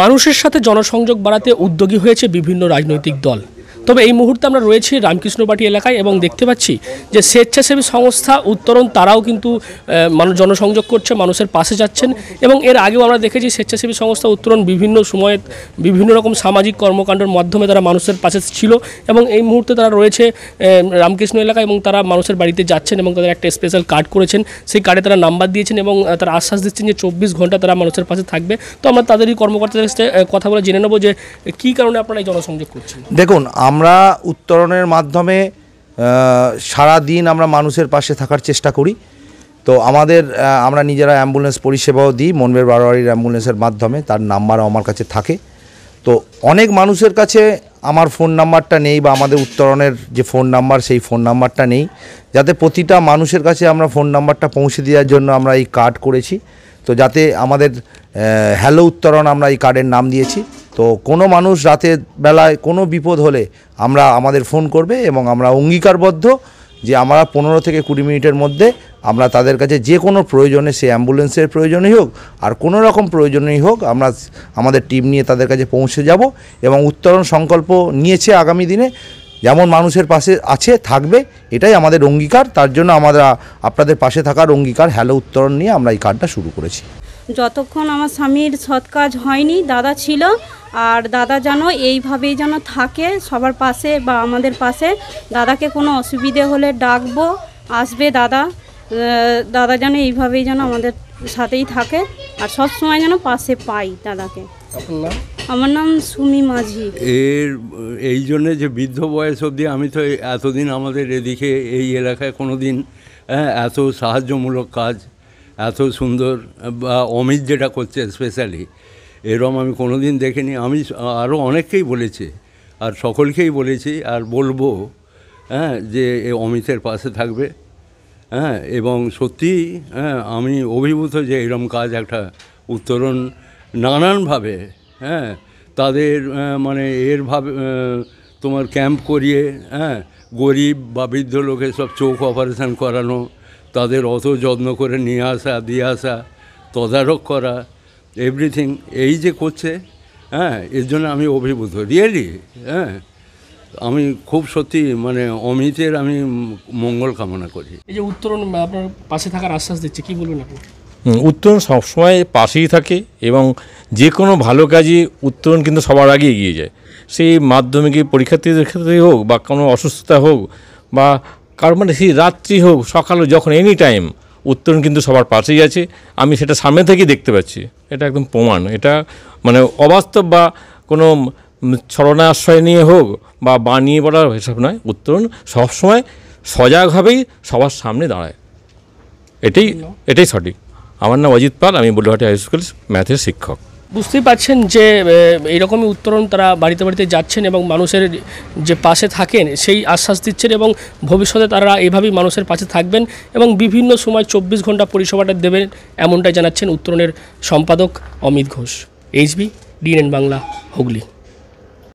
মানুষের সাথে জনসংযোগ বাড়াতে উদ্যোগী হয়েছে বিভিন্ন রাজনৈতিক দল তবে এই মুহূর্তে আমরা রয়েছি রামকৃষ্ণবাটি এলাকায় এবং দেখতে পাচ্ছি যে স্বেচ্ছাসেবী সংস্থা উত্তরণ তারাও কিন্তু মানুষ জনসংযোগ করছে মানুষের পাশে যাচ্ছেন এবং এর আগেও আমরা দেখেছি স্বেচ্ছাসেবী সংস্থা উত্তরণ বিভিন্ন সময়ে বিভিন্ন রকম সামাজিক কর্মকাণ্ডের মাধ্যমে তারা মানুষের পাশে ছিল এবং এই মুহূর্তে তারা রয়েছে রামকৃষ্ণ এলাকা এবং তারা মানুষের বাড়িতে যাচ্ছেন এবং তাদের একটা স্পেশাল কার্ড করেছেন সেই কার্ডে তারা নাম্বার দিয়েছেন এবং তারা আশ্বাস দিচ্ছেন যে চব্বিশ ঘন্টা তারা মানুষের পাশে থাকবে তো আমরা তাদেরই কর্মকর্তাদের সাথে কথা বলে জেনে নেবো যে কী কারণে আপনারা এই জনসংযোগ করছেন দেখুন আম আমরা উত্তরণের মাধ্যমে সারা দিন আমরা মানুষের পাশে থাকার চেষ্টা করি তো আমাদের আমরা নিজেরা অ্যাম্বুলেন্স পরিষেবাও দিই মনবের বারোয়ারির অ্যাম্বুলেন্সের মাধ্যমে তার নাম্বারও আমার কাছে থাকে তো অনেক মানুষের কাছে আমার ফোন নাম্বারটা নেই বা আমাদের উত্তরণের যে ফোন নাম্বার সেই ফোন নাম্বারটা নেই যাতে প্রতিটা মানুষের কাছে আমরা ফোন নাম্বারটা পৌঁছে দেওয়ার জন্য আমরা এই কার্ড করেছি তো যাতে আমাদের হ্যালো উত্তরণ আমরা এই কার্ডের নাম দিয়েছি তো কোনো মানুষ রাতে বেলায় কোনো বিপদ হলে আমরা আমাদের ফোন করবে এবং আমরা অঙ্গীকারবদ্ধ যে আমরা পনেরো থেকে কুড়ি মিনিটের মধ্যে আমরা তাদের কাছে যে কোনো প্রয়োজনে সে অ্যাম্বুলেন্সের প্রয়োজনই হোক আর কোনো রকম প্রয়োজনেই হোক আমরা আমাদের টিম নিয়ে তাদের কাছে পৌঁছে যাব এবং উত্তরণ সংকল্প নিয়েছে আগামী দিনে যেমন মানুষের পাশে আছে থাকবে এটাই আমাদের অঙ্গীকার তার জন্য আমরা আপনাদের পাশে থাকার অঙ্গীকার হ্যালো উত্তরণ নিয়ে আমরা এই কার্ডটা শুরু করেছি যতক্ষণ আমার স্বামীর সৎ কাজ হয়নি দাদা ছিল আর দাদা যেন এইভাবেই যেন থাকে সবার পাশে বা আমাদের পাশে দাদাকে কোনো অসুবিধে হলে ডাকবো আসবে দাদা দাদা যেন এইভাবেই যেন আমাদের সাথেই থাকে আর সব সময় যেন পাশে পাই দাদাকে আমার নাম সুমি মাঝি এর এই জন্যে যে বৃদ্ধ বয়স অবধি আমি তো এতদিন আমাদের এদিকে এই এলাকায় কোনো দিন হ্যাঁ, এত সাহায্যমূলক কাজ এত সুন্দর বা অমিত যেটা করছে স্পেশালি এরম আমি কোনো দিন দেখিনি আমি আরও অনেককেই বলেছি আর সকলকেই বলেছি আর বলবো হ্যাঁ যে অমিতের পাশে থাকবে হ্যাঁ এবং সত্যি হ্যাঁ আমি অভিভূত যে এরম কাজ একটা উত্তরণ নানানভাবে হ্যাঁ তাদের মানে এরভাবে তোমার ক্যাম্প করিয়ে হ্যাঁ গরিব বা বৃদ্ধ লোকের সব চোখ অপারেশান করানো তাদের অত যত্ন করে নিয়ে আসা দিয়ে আসা তদারক করা এভরিথিং এই যে করছে হ্যাঁ এর জন্য আমি অভিভূত রিয়েলি হ্যাঁ আমি খুব সত্যি মানে অমিতের আমি মঙ্গল কামনা করি এই যে উত্তরণ আপনার পাশে থাকার আশ্বাস দিচ্ছে কী বলবেন আপনি উত্তরণ সবসময় পাশেই থাকে এবং যে কোনো ভালো কাজে উত্তরণ কিন্তু সবার আগে এগিয়ে যায় সেই মাধ্যমিকে পরীক্ষার্থীদের ক্ষেত্রেই হোক বা কোনো অসুস্থতা হোক বা কারো মানে সেই রাত্রি হোক সকালে যখন এনি টাইম উত্তরণ কিন্তু সবার পাশেই আছে আমি সেটা সামনে থেকেই দেখতে পাচ্ছি এটা একদম প্রমাণ এটা মানে অবাস্তব বা কোনো ছলনা আশ্রয় নিয়ে হোক বা বানিয়ে পড়ার হিসাব নয় উত্তরণ সবসময় সজাগভাবেই সবার সামনে দাঁড়ায় এটাই এটাই সঠিক আমার নাম অজিত পাল আমি বলুহাটি হাই স্কুল ম্যাথের শিক্ষক বুঝতেই পারছেন যে এইরকমই উত্তরণ তারা বাড়িতে বাড়িতে যাচ্ছেন এবং মানুষের যে পাশে থাকেন সেই আশ্বাস দিচ্ছেন এবং ভবিষ্যতে তারা এভাবেই মানুষের পাশে থাকবেন এবং বিভিন্ন সময় চব্বিশ ঘন্টা পরিষেবাটা দেবেন এমনটাই জানাচ্ছেন উত্তরণের সম্পাদক অমিত ঘোষ এইচবি ডিএন বাংলা হুগলি